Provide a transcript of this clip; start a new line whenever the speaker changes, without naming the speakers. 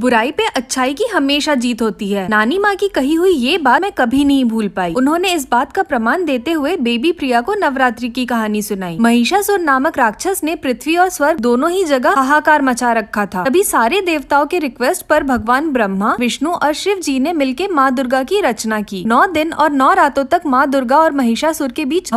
बुराई पे अच्छाई की हमेशा जीत होती है नानी माँ की कही हुई ये बात मैं कभी नहीं भूल पाई उन्होंने इस बात का प्रमाण देते हुए बेबी प्रिया को नवरात्रि की कहानी सुनाई महिषासुर नामक राक्षस ने पृथ्वी और स्वर्ग दोनों ही जगह हाहाकार मचा रखा था तभी सारे देवताओं के रिक्वेस्ट पर भगवान ब्रह्मा विष्णु और शिव जी ने मिलकर माँ दुर्गा की रचना की नौ दिन और नौ रातों तक माँ दुर्गा और महिषासुर के बीच